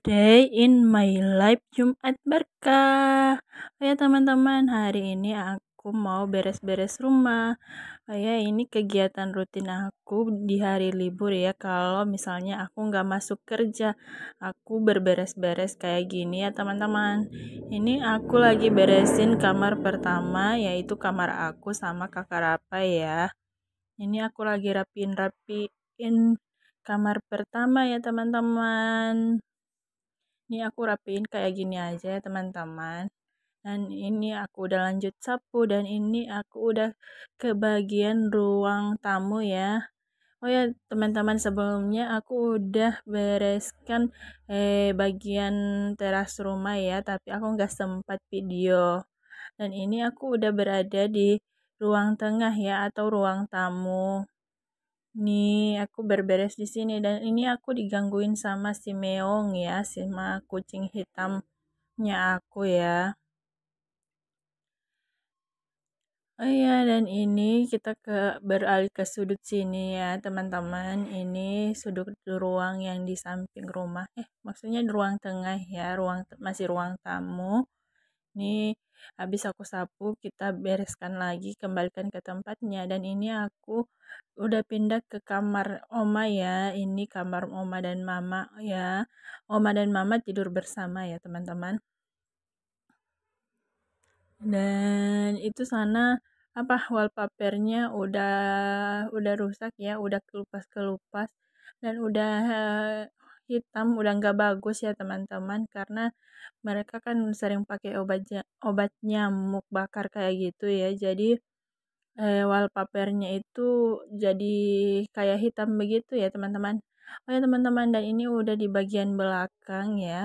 day in my life Jumat berkah. Oh ya teman-teman, hari ini aku mau beres-beres rumah. Oh ya, ini kegiatan rutin aku di hari libur ya. Kalau misalnya aku nggak masuk kerja, aku berberes-beres kayak gini ya teman-teman. Ini aku lagi beresin kamar pertama, yaitu kamar aku sama kakak Rapa ya. Ini aku lagi rapiin-rapiin kamar pertama ya teman-teman ini aku rapiin kayak gini aja ya, teman-teman dan ini aku udah lanjut sapu dan ini aku udah ke bagian ruang tamu ya oh ya teman-teman sebelumnya aku udah bereskan eh, bagian teras rumah ya tapi aku nggak sempat video dan ini aku udah berada di ruang tengah ya atau ruang tamu Nih, aku berberes di sini dan ini aku digangguin sama si Meong ya, si ma kucing hitamnya aku ya. Oh iya, dan ini kita ke beralih ke sudut sini ya, teman-teman. Ini sudut ruang yang di samping rumah. Eh, maksudnya ruang tengah ya, ruang masih ruang tamu. Ini habis aku sapu kita bereskan lagi kembalikan ke tempatnya dan ini aku udah pindah ke kamar oma ya ini kamar oma dan mama ya oma dan mama tidur bersama ya teman-teman dan itu sana apa wallpapernya udah udah rusak ya udah kelupas kelupas dan udah hitam udah nggak bagus ya teman-teman karena mereka kan sering pakai obat obat nyamuk bakar kayak gitu ya jadi eh, wallpapernya itu jadi kayak hitam begitu ya teman-teman oh ya teman-teman dan ini udah di bagian belakang ya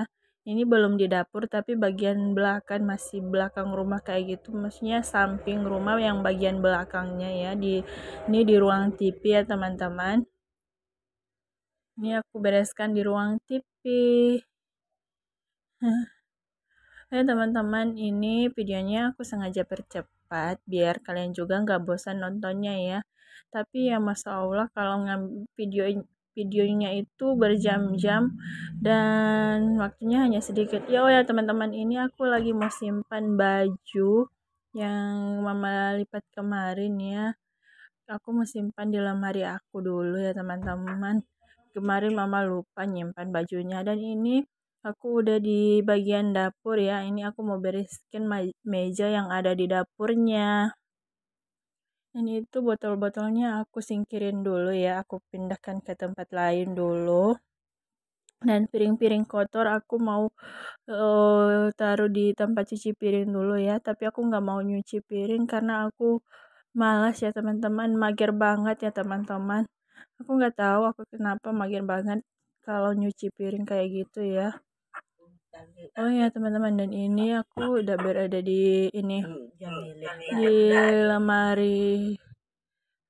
ini belum di dapur tapi bagian belakang masih belakang rumah kayak gitu maksudnya samping rumah yang bagian belakangnya ya di ini di ruang TV ya teman-teman ini aku bereskan di ruang TV. Hai eh, teman-teman, ini videonya aku sengaja percepat biar kalian juga nggak bosan nontonnya ya. Tapi ya masya Allah kalau video videonya itu berjam-jam dan waktunya hanya sedikit. Ya oh ya teman-teman, ini aku lagi mau simpan baju yang mama lipat kemarin ya. Aku mau simpan di lemari aku dulu ya teman-teman kemarin mama lupa nyimpan bajunya dan ini aku udah di bagian dapur ya ini aku mau bereskan meja yang ada di dapurnya dan itu botol-botolnya aku singkirin dulu ya aku pindahkan ke tempat lain dulu dan piring-piring kotor aku mau uh, taruh di tempat cuci piring dulu ya tapi aku nggak mau nyuci piring karena aku malas ya teman-teman mager banget ya teman-teman Aku nggak tahu aku kenapa makin banget kalau nyuci piring kayak gitu ya. Oh ya teman-teman dan ini aku udah berada di ini di lemari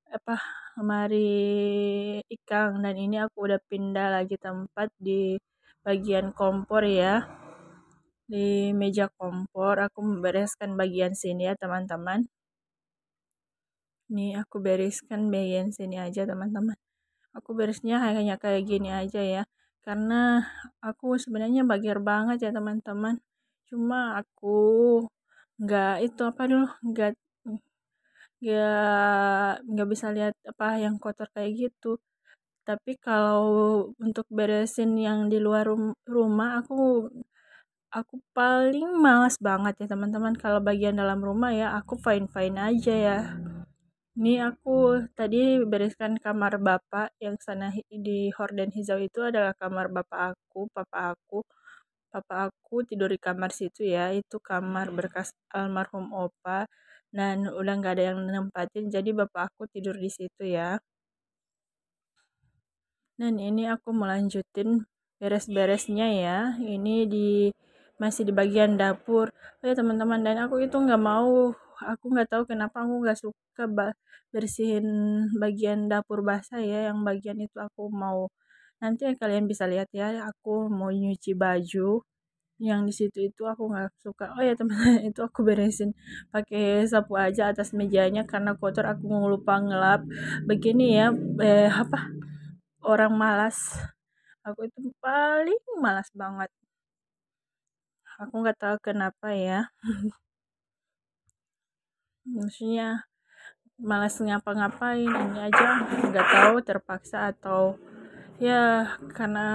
apa lemari ikan dan ini aku udah pindah lagi tempat di bagian kompor ya di meja kompor aku membereskan bagian sini ya teman-teman Nih aku bereskan bagian sini aja teman-teman. Aku beresnya hanya kayak gini aja ya. Karena aku sebenarnya bagir banget ya teman-teman. Cuma aku nggak itu apa dulu nggak nggak nggak bisa lihat apa yang kotor kayak gitu. Tapi kalau untuk beresin yang di luar rum rumah aku aku paling males banget ya teman-teman kalau bagian dalam rumah ya aku fine fine aja ya ini aku tadi bereskan kamar bapak yang sana di horden hijau itu adalah kamar bapak aku, papa aku. Papa aku tidur di kamar situ ya, itu kamar hmm. berkas almarhum opa. Dan udah nggak ada yang nempatin, jadi bapak aku tidur di situ ya. Dan ini aku melanjutin beres-beresnya ya. Ini di masih di bagian dapur. Oh ya teman-teman, dan aku itu nggak mau aku nggak tahu kenapa aku nggak suka bersihin bagian dapur basah ya yang bagian itu aku mau nanti kalian bisa lihat ya aku mau nyuci baju yang di situ itu aku nggak suka oh ya teman itu aku beresin pakai sapu aja atas mejanya karena kotor aku lupa ngelap begini ya eh, apa orang malas aku itu paling malas banget aku nggak tahu kenapa ya maksudnya malas ngapa-ngapain ini aja nggak tahu terpaksa atau ya karena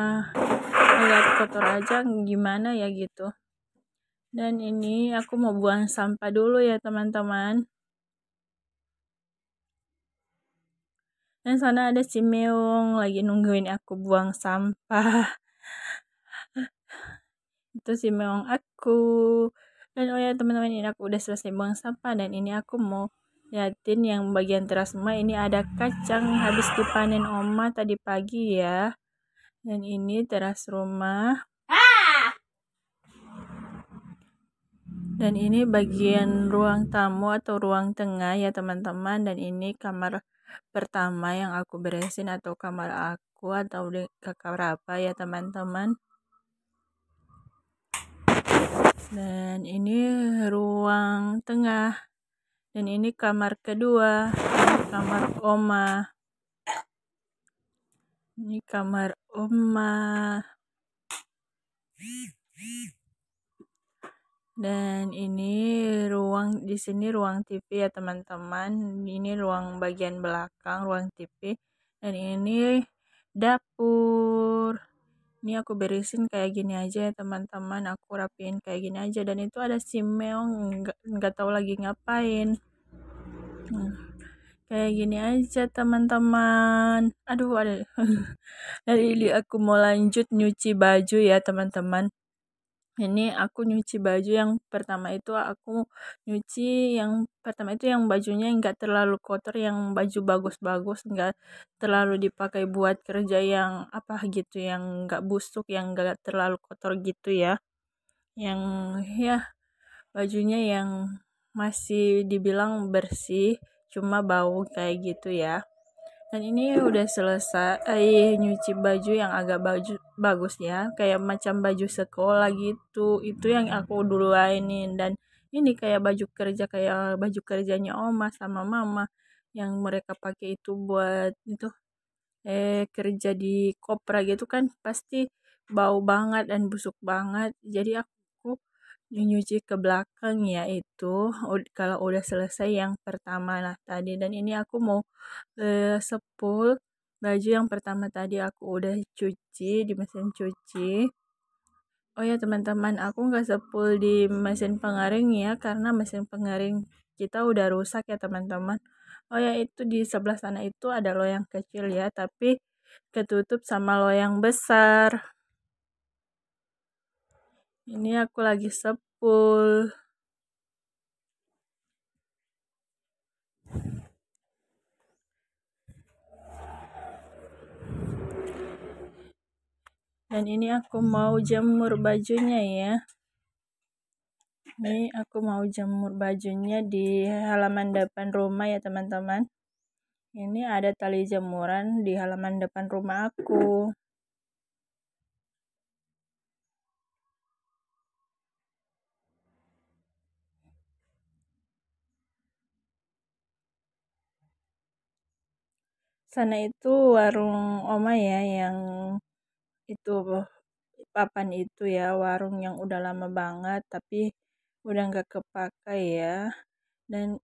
melihat kotor aja gimana ya gitu dan ini aku mau buang sampah dulu ya teman-teman dan sana ada si Meong lagi nungguin aku buang sampah itu si Meong aku dan oh ya teman-teman ini aku udah selesai buang sampah dan ini aku mau liatin yang bagian teras rumah ini ada kacang habis dipanen oma tadi pagi ya. Dan ini teras rumah. Dan ini bagian ruang tamu atau ruang tengah ya teman-teman dan ini kamar pertama yang aku beresin atau kamar aku atau kakak berapa ya teman-teman dan ini ruang tengah dan ini kamar kedua kamar oma ini kamar oma dan ini ruang di sini ruang TV ya teman-teman ini ruang bagian belakang ruang TV dan ini dapur ini aku beresin kayak gini aja ya teman-teman aku rapiin kayak gini aja dan itu ada si meong nggak nggak tahu lagi ngapain hmm. kayak gini aja teman-teman aduh ada dari aku mau lanjut nyuci baju ya teman-teman ini aku nyuci baju yang pertama itu aku nyuci yang pertama itu yang bajunya enggak terlalu kotor yang baju bagus-bagus nggak terlalu dipakai buat kerja yang apa gitu yang enggak busuk yang enggak terlalu kotor gitu ya yang ya bajunya yang masih dibilang bersih cuma bau kayak gitu ya dan ini udah selesai eh, nyuci baju yang agak baju bagus ya kayak macam baju sekolah gitu itu yang aku dulu lainin dan ini kayak baju kerja kayak baju kerjanya oma sama mama yang mereka pakai itu buat itu eh kerja di kopra gitu kan pasti bau banget dan busuk banget jadi aku nyuci ke belakang ya itu kalau udah selesai yang pertama lah tadi dan ini aku mau e, sepul baju yang pertama tadi aku udah cuci di mesin cuci oh ya teman-teman aku nggak sepul di mesin pengering ya karena mesin pengering kita udah rusak ya teman-teman oh ya itu di sebelah sana itu ada loyang kecil ya tapi ketutup sama loyang besar ini aku lagi sepul. Dan ini aku mau jemur bajunya ya. Ini aku mau jemur bajunya di halaman depan rumah ya teman-teman. Ini ada tali jemuran di halaman depan rumah aku. sana itu warung oma ya yang itu papan itu ya warung yang udah lama banget tapi udah nggak kepakai ya dan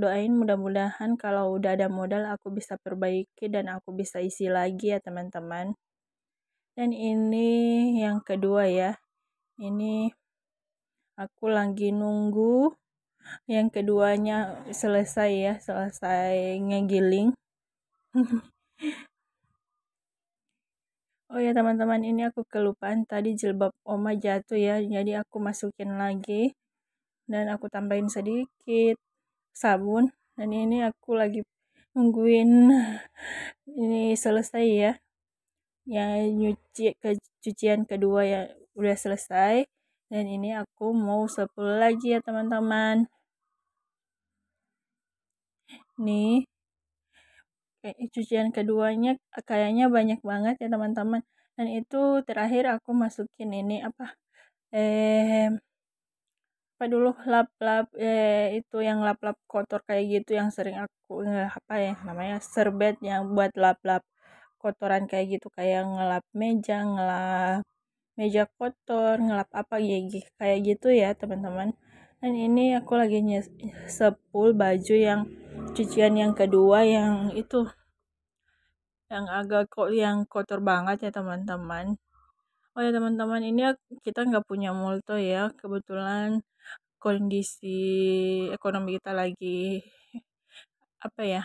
doain mudah-mudahan kalau udah ada modal aku bisa perbaiki dan aku bisa isi lagi ya teman-teman dan ini yang kedua ya ini aku lagi nunggu yang keduanya selesai ya selesai ngegiling oh ya teman-teman ini aku kelupaan tadi jilbab oma jatuh ya jadi aku masukin lagi dan aku tambahin sedikit sabun dan ini aku lagi nungguin ini selesai ya yang nyuci ke cucian kedua ya udah selesai dan ini aku mau sepul lagi ya teman-teman nih kayak cucian keduanya eh, kayaknya banyak banget ya teman-teman dan itu terakhir aku masukin ini apa eh apa dulu lap-lap eh, itu yang lap-lap kotor kayak gitu yang sering aku eh, apa ya namanya serbet yang buat lap-lap kotoran kayak gitu kayak ngelap meja ngelap meja kotor ngelap apa gigi kayak gitu ya teman-teman dan ini aku lagi nyesepul baju yang cucian yang kedua yang itu yang agak kok yang kotor banget ya teman-teman oh ya teman-teman ini kita nggak punya multo ya kebetulan kondisi ekonomi kita lagi apa ya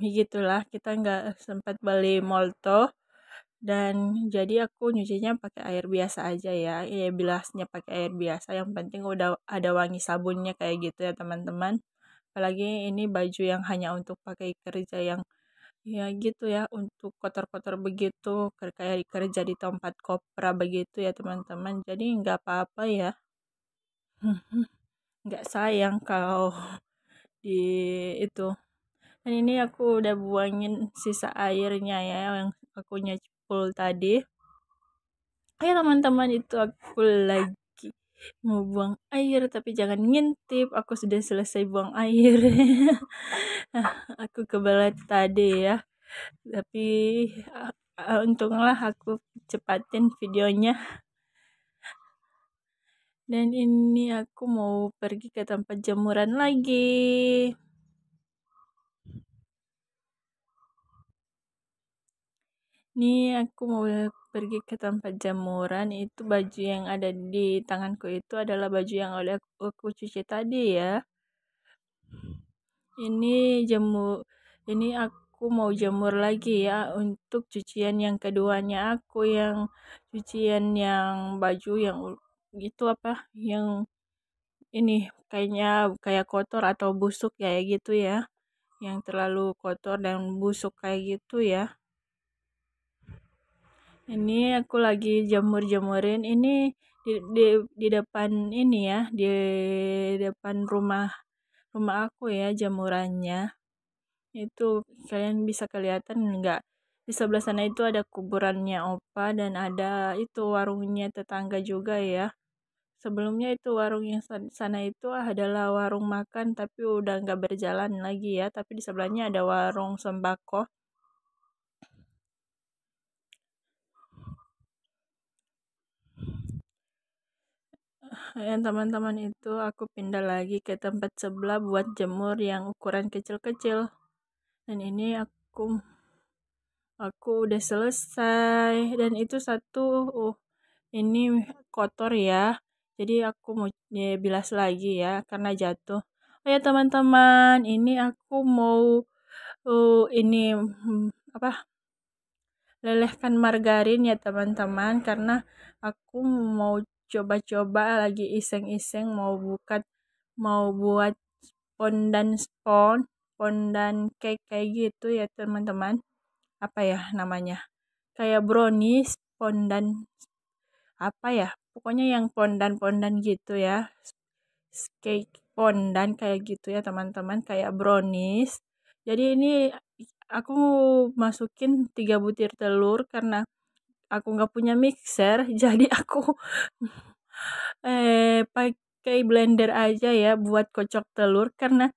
begitulah kita nggak sempat beli molto dan jadi aku nyucinya pakai air biasa aja ya ya bilasnya pakai air biasa yang penting udah ada wangi sabunnya kayak gitu ya teman-teman apalagi ini baju yang hanya untuk pakai kerja yang ya gitu ya untuk kotor-kotor begitu kayak kerja di tempat kopra begitu ya teman-teman jadi nggak apa-apa ya nggak sayang kalau di itu dan ini aku udah buangin sisa airnya ya yang aku nyuci full tadi Ayo teman-teman itu aku lagi mau buang air tapi jangan ngintip aku sudah selesai buang air aku kebelet tadi ya tapi eh, eh, untunglah aku cepatin videonya dan ini aku mau pergi ke tempat jemuran lagi Ini aku mau pergi ke tempat jamuran itu baju yang ada di tanganku itu adalah baju yang oleh aku, aku cuci tadi ya. Ini jamu. ini aku mau jamur lagi ya untuk cucian yang keduanya aku yang cucian yang baju yang gitu apa yang ini kayaknya kayak kotor atau busuk kayak gitu ya yang terlalu kotor dan busuk kayak gitu ya ini aku lagi jemur-jemurin ini di, di di depan ini ya di depan rumah rumah aku ya jemurannya itu kalian bisa kelihatan nggak di sebelah sana itu ada kuburannya opa dan ada itu warungnya tetangga juga ya sebelumnya itu warung yang sana itu adalah warung makan tapi udah nggak berjalan lagi ya tapi di sebelahnya ada warung sembako yang teman-teman itu aku pindah lagi ke tempat sebelah buat jemur yang ukuran kecil-kecil dan ini aku aku udah selesai dan itu satu uh ini kotor ya jadi aku mau ya, bilas lagi ya karena jatuh oh ya teman-teman ini aku mau uh, ini hmm, apa lelehkan margarin ya teman-teman karena aku mau coba-coba lagi iseng-iseng mau buka mau buat pondan spawn pondan cake kayak gitu ya teman-teman apa ya namanya kayak brownies pondan apa ya pokoknya yang pondan-pondan gitu ya cake pondan kayak gitu ya teman-teman kayak brownies jadi ini aku masukin tiga butir telur karena aku nggak punya mixer jadi aku eh pakai blender aja ya buat kocok telur karena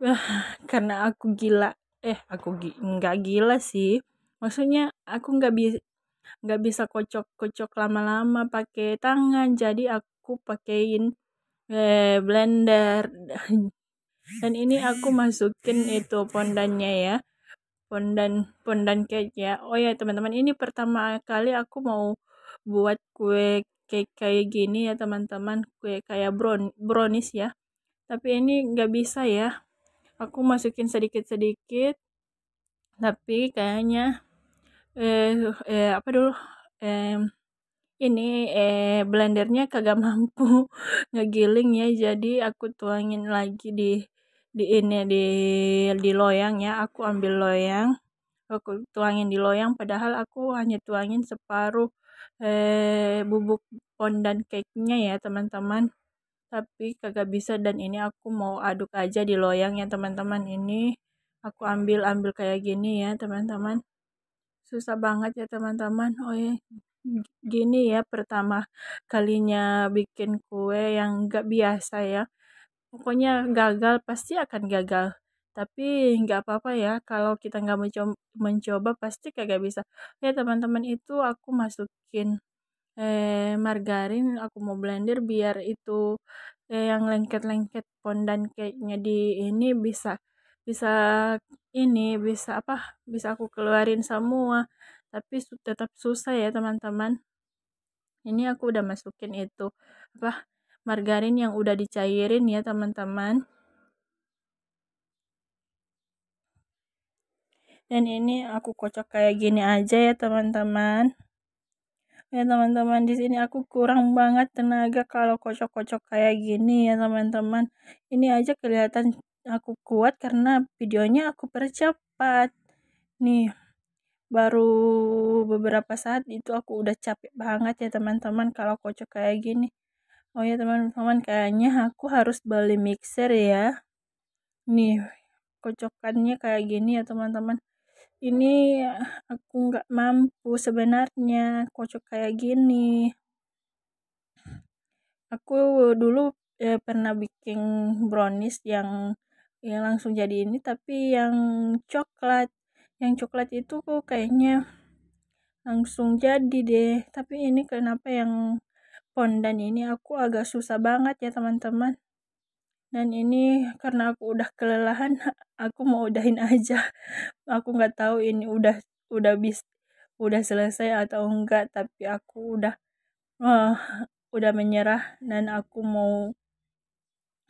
karena aku gila eh aku gi nggak gila sih maksudnya aku nggak bisa nggak bisa kocok kocok lama-lama pakai tangan jadi aku pakein eh, blender dan ini aku masukin itu pondannya ya pondan pondan cake ya oh ya teman-teman ini pertama kali aku mau buat kue cake kayak gini ya teman-teman kue kayak brown brownies ya tapi ini nggak bisa ya aku masukin sedikit-sedikit tapi kayaknya eh, eh apa dulu eh, ini eh blendernya kagak mampu ngegiling ya jadi aku tuangin lagi di di ini di di loyang ya aku ambil loyang aku tuangin di loyang padahal aku hanya tuangin separuh eh, bubuk pondan cake-nya ya teman-teman tapi kagak bisa dan ini aku mau aduk aja di loyang ya teman-teman ini aku ambil ambil kayak gini ya teman-teman susah banget ya teman-teman oh ya gini ya pertama kalinya bikin kue yang gak biasa ya pokoknya gagal pasti akan gagal tapi nggak apa-apa ya kalau kita nggak mencoba, mencoba pasti kagak bisa ya teman-teman itu aku masukin eh margarin aku mau blender biar itu eh, yang lengket-lengket pondan cake di ini bisa bisa ini bisa apa bisa aku keluarin semua tapi tetap susah ya teman-teman ini aku udah masukin itu apa margarin yang udah dicairin ya teman-teman dan ini aku kocok kayak gini aja ya teman-teman ya teman-teman di sini aku kurang banget tenaga kalau kocok-kocok kayak gini ya teman-teman ini aja kelihatan aku kuat karena videonya aku percepat nih baru beberapa saat itu aku udah capek banget ya teman-teman kalau kocok kayak gini Oh ya teman-teman kayaknya aku harus beli mixer ya. Nih kocokannya kayak gini ya teman-teman. Ini aku nggak mampu sebenarnya kocok kayak gini. Aku dulu eh, pernah bikin brownies yang yang langsung jadi ini tapi yang coklat yang coklat itu kok kayaknya langsung jadi deh tapi ini kenapa yang fondan ini aku agak susah banget ya teman-teman dan ini karena aku udah kelelahan aku mau udahin aja aku nggak tahu ini udah udah bis udah selesai atau enggak tapi aku udah uh, udah menyerah dan aku mau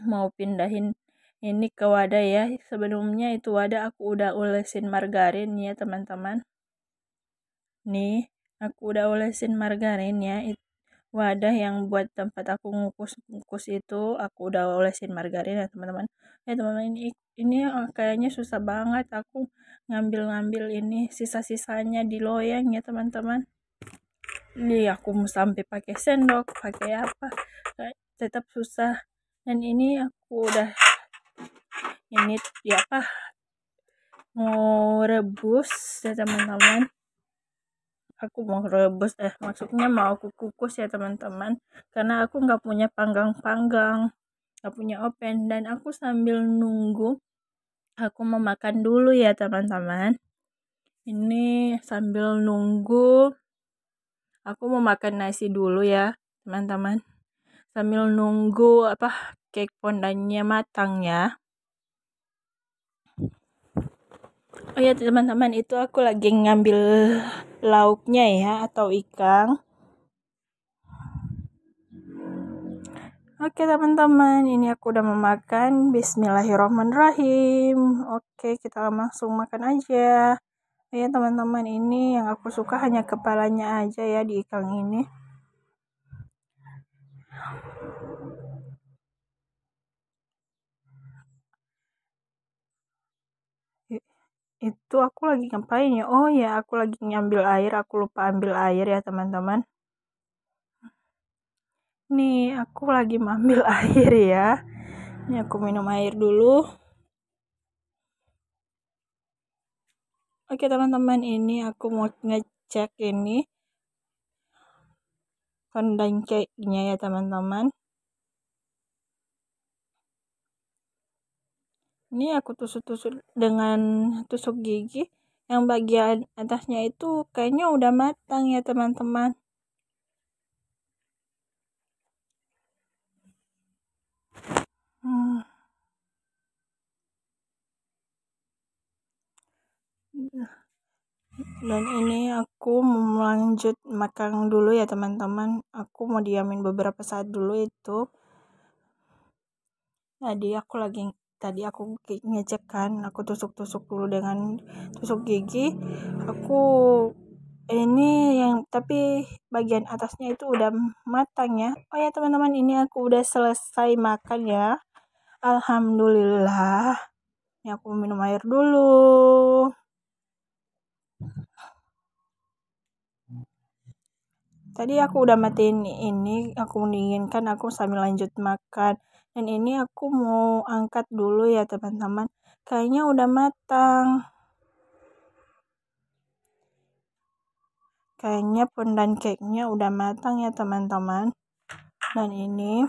mau pindahin ini ke wadah ya sebelumnya itu wadah aku udah olesin margarin ya teman-teman nih aku udah olesin margarin ya wadah yang buat tempat aku ngukus-ngukus itu aku udah olesin margarin ya teman-teman ya teman-teman ini ini eh, kayaknya susah banget aku ngambil-ngambil ini sisa-sisanya di loyang ya teman-teman ini aku mau sampai pakai sendok pakai apa tetap susah dan ini aku udah ini ya apa mau rebus ya teman-teman aku mau rebus eh maksudnya mau aku kukus ya teman-teman karena aku nggak punya panggang-panggang nggak punya oven dan aku sambil nunggu aku mau makan dulu ya teman-teman ini sambil nunggu aku mau makan nasi dulu ya teman-teman sambil nunggu apa cake fondannya matang ya Oh ya teman-teman itu aku lagi ngambil lauknya ya atau ikan. Oke teman-teman ini aku udah memakan Bismillahirrahmanirrahim. Oke kita langsung makan aja. Oh ya teman-teman ini yang aku suka hanya kepalanya aja ya di ikan ini. itu aku lagi ngapain ya oh ya aku lagi ngambil air aku lupa ambil air ya teman-teman nih aku lagi ngambil air ya ini aku minum air dulu oke teman-teman ini aku mau ngecek ini kondang cake ya teman-teman ini aku tusuk-tusuk dengan tusuk gigi yang bagian atasnya itu kayaknya udah matang ya teman-teman hmm. dan ini aku mau lanjut makan dulu ya teman-teman aku mau diamin beberapa saat dulu itu tadi aku lagi tadi aku ngecek kan aku tusuk-tusuk dulu dengan tusuk gigi aku ini yang tapi bagian atasnya itu udah matang ya oh ya teman-teman ini aku udah selesai makan ya alhamdulillah ini aku minum air dulu tadi aku udah matiin ini aku mendinginkan aku sambil lanjut makan dan ini aku mau angkat dulu ya teman-teman. Kayaknya udah matang. Kayaknya pondan cake-nya udah matang ya teman-teman. Dan ini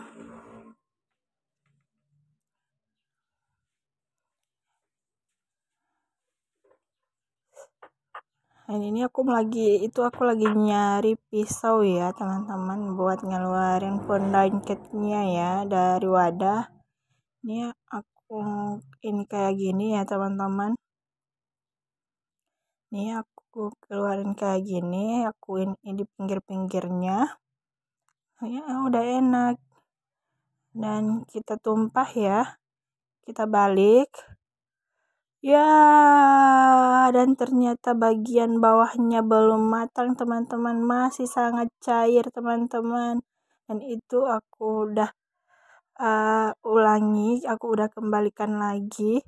hari ini aku lagi itu aku lagi nyari pisau ya teman-teman buat ngeluarin fondant kitnya ya dari wadah ini aku ini kayak gini ya teman-teman ini aku keluarin kayak gini aku ini di pinggir-pinggirnya ya udah enak dan kita tumpah ya kita balik Ya, dan ternyata bagian bawahnya belum matang teman-teman, masih sangat cair teman-teman. Dan itu aku udah uh, ulangi, aku udah kembalikan lagi.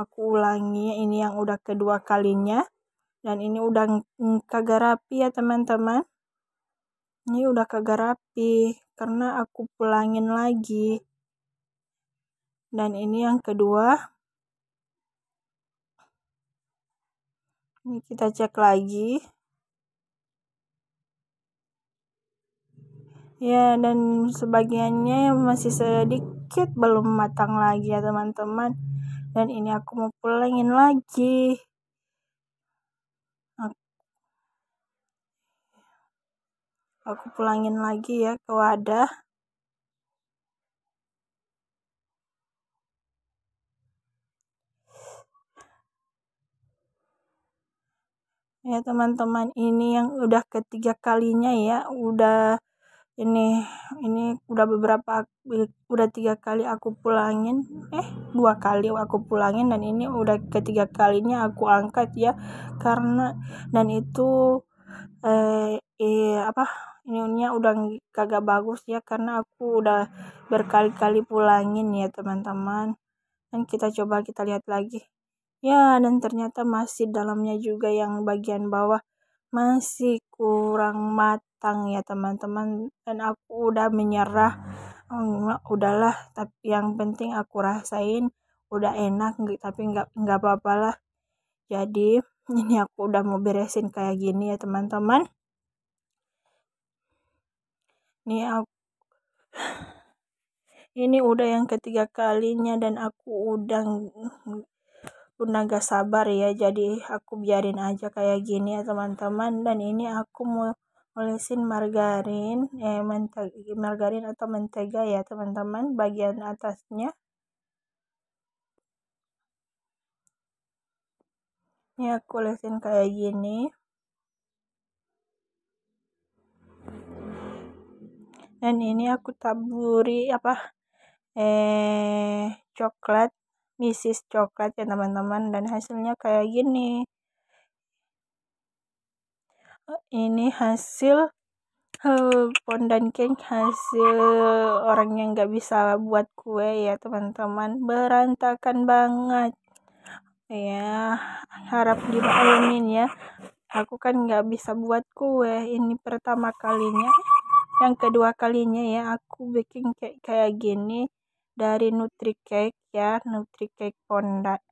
Aku ulangi ini yang udah kedua kalinya. Dan ini udah kagak rapi ya teman-teman. Ini udah kagak rapi karena aku pulangin lagi. Dan ini yang kedua, Ini kita cek lagi. Ya, dan sebagiannya masih sedikit belum matang lagi ya teman-teman. Dan ini aku mau pulangin lagi. Aku, pulangin lagi ya ke wadah. ya teman-teman ini yang udah ketiga kalinya ya udah ini ini udah beberapa udah tiga kali aku pulangin eh dua kali aku pulangin dan ini udah ketiga kalinya aku angkat ya karena dan itu eh, eh apa ininya udah kagak bagus ya karena aku udah berkali-kali pulangin ya teman-teman dan kita coba kita lihat lagi Ya, dan ternyata masih dalamnya juga yang bagian bawah masih kurang matang ya teman-teman dan aku udah menyerah oh, udahlah tapi yang penting aku rasain udah enak tapi nggak nggak apa apalah jadi ini aku udah mau beresin kayak gini ya teman-teman ini aku ini udah yang ketiga kalinya dan aku udah pun agak sabar ya jadi aku biarin aja kayak gini ya teman-teman dan ini aku mau olesin margarin eh mentega, margarin atau mentega ya teman-teman bagian atasnya ini aku olesin kayak gini dan ini aku taburi apa eh coklat Mrs. Coklat ya teman-teman dan hasilnya kayak gini oh, ini hasil eh, pondan cake hasil orang yang nggak bisa buat kue ya teman-teman berantakan banget ya harap dimaklumin ya aku kan nggak bisa buat kue ini pertama kalinya yang kedua kalinya ya aku bikin kayak kayak gini dari NutriCake ya, NutriCake fondant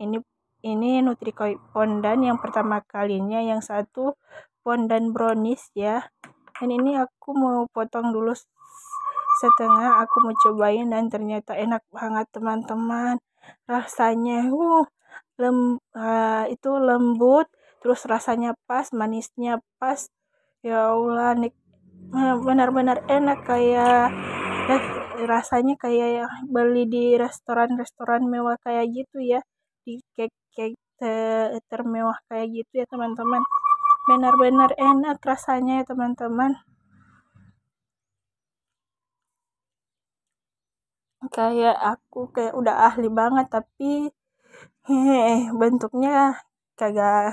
Ini ini NutriCake fondant yang pertama kalinya, yang satu fondant Brownies ya. Dan ini aku mau potong dulu setengah, aku mau cobain dan ternyata enak banget teman-teman. Rasanya uh lem uh, itu lembut, terus rasanya pas, manisnya pas. Ya Allah, eh, benar-benar enak kayak rasanya kayak beli di restoran-restoran mewah kayak gitu ya di cake-cake ter termewah kayak gitu ya teman-teman benar-benar enak rasanya ya teman-teman kayak aku kayak udah ahli banget tapi hehe bentuknya kagak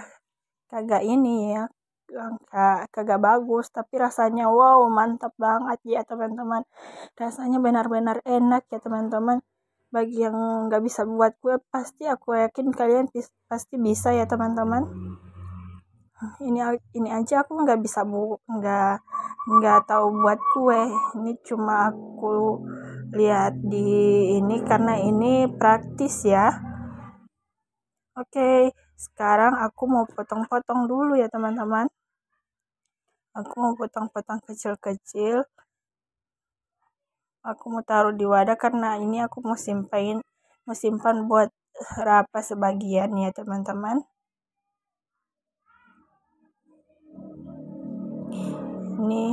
kagak ini ya kagak kagak bagus tapi rasanya wow mantap banget ya teman-teman rasanya benar-benar enak ya teman-teman bagi yang nggak bisa buat kue pasti aku yakin kalian pasti bisa ya teman-teman ini ini aja aku nggak bisa bu nggak nggak tahu buat kue ini cuma aku lihat di ini karena ini praktis ya oke okay. Sekarang aku mau potong-potong dulu ya teman-teman. Aku mau potong-potong kecil-kecil. Aku mau taruh di wadah karena ini aku mau simpan mau simpan buat rapa sebagian ya teman-teman. Ini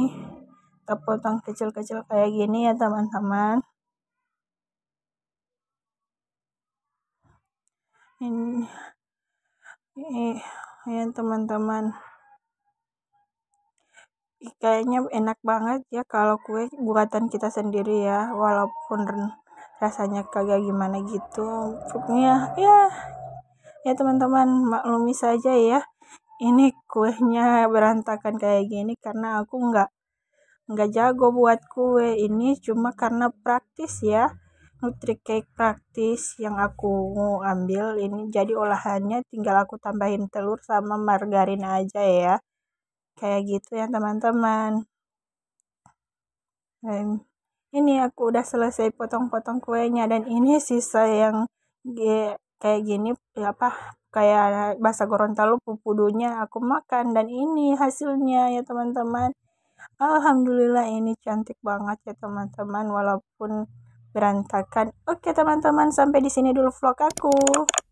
kita potong kecil-kecil kayak gini ya teman-teman. Ini eh, ayan teman-teman kayaknya enak banget ya kalau kue buatan kita sendiri ya walaupun rasanya kagak gimana gitu pokoknya ya ya teman-teman maklumi saja ya ini kuenya berantakan kayak gini karena aku nggak nggak jago buat kue ini cuma karena praktis ya nutri cake praktis yang aku ambil ini jadi olahannya tinggal aku tambahin telur sama margarin aja ya kayak gitu ya teman-teman dan ini aku udah selesai potong-potong kuenya dan ini sisa yang kayak gini apa kayak bahasa Gorontalo pupudunya aku makan dan ini hasilnya ya teman-teman Alhamdulillah ini cantik banget ya teman-teman walaupun berantakan. Oke teman-teman, sampai di sini dulu vlog aku.